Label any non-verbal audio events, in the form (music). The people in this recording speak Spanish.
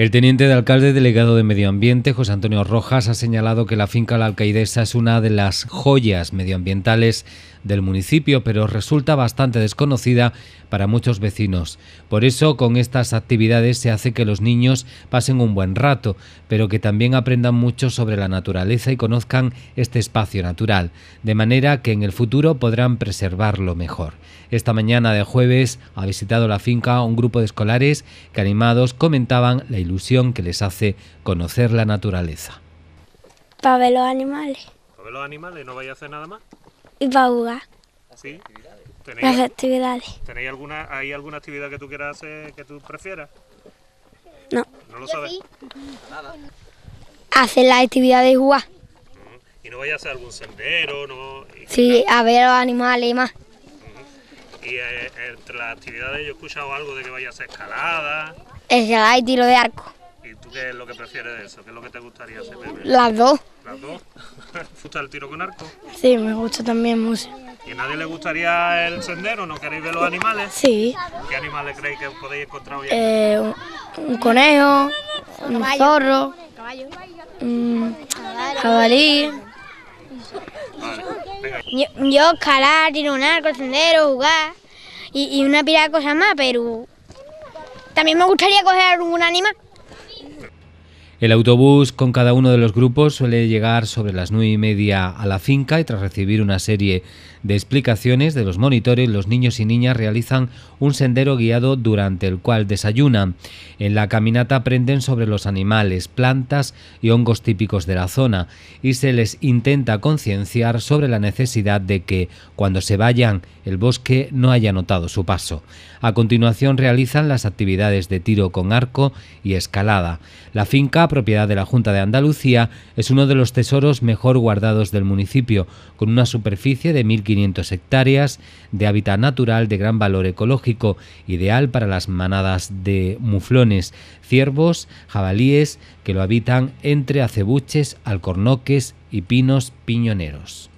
El teniente de alcalde delegado de Medio Ambiente, José Antonio Rojas, ha señalado que la finca La Alcaidesa es una de las joyas medioambientales del municipio, pero resulta bastante desconocida para muchos vecinos. Por eso, con estas actividades se hace que los niños pasen un buen rato, pero que también aprendan mucho sobre la naturaleza y conozcan este espacio natural, de manera que en el futuro podrán preservarlo mejor. Esta mañana de jueves ha visitado la finca un grupo de escolares que animados comentaban la ilusión que les hace conocer la naturaleza. Para ver los animales. Para ver los animales, no vais a hacer nada más. Y para jugar. ¿Sí? ¿Tenéis, Las actividades. ¿Tenéis alguna, hay alguna actividad que tú quieras hacer que tú prefieras? No. ¿No lo sabes? Nada. Hacer la actividad de jugar. Mm. ¿Y no vais a hacer algún sendero? No, sí, a ver los animales y más. Y eh, entre las actividades yo he escuchado algo de que vaya a escalada. Escalada y tiro de arco. ¿Y tú qué es lo que prefieres de eso? ¿Qué es lo que te gustaría hacer? Las dos. ¿Las dos? ¿Fusta (laughs) el tiro con arco? Sí, me gusta también mucho. ¿Y a nadie le gustaría el sendero? ¿No queréis ver los animales? Sí. ¿Qué animales creéis que podéis encontrar hoy? Eh, un, conejo, un zorro, caballo. un jabalí. Yo, escalar, tirar un arco, sendero, jugar y, una pila de cosas más, pero también me gustaría coger algún animal. El autobús con cada uno de los grupos suele llegar sobre las nueve y media a la finca y tras recibir una serie de explicaciones de los monitores, los niños y niñas realizan un sendero guiado durante el cual desayunan. En la caminata aprenden sobre los animales, plantas y hongos típicos de la zona y se les intenta concienciar sobre la necesidad de que cuando se vayan el bosque no haya notado su paso. A continuación realizan las actividades de tiro con arco y escalada. La finca propiedad de la Junta de Andalucía, es uno de los tesoros mejor guardados del municipio, con una superficie de 1.500 hectáreas, de hábitat natural de gran valor ecológico, ideal para las manadas de muflones, ciervos, jabalíes que lo habitan entre acebuches, alcornoques y pinos piñoneros.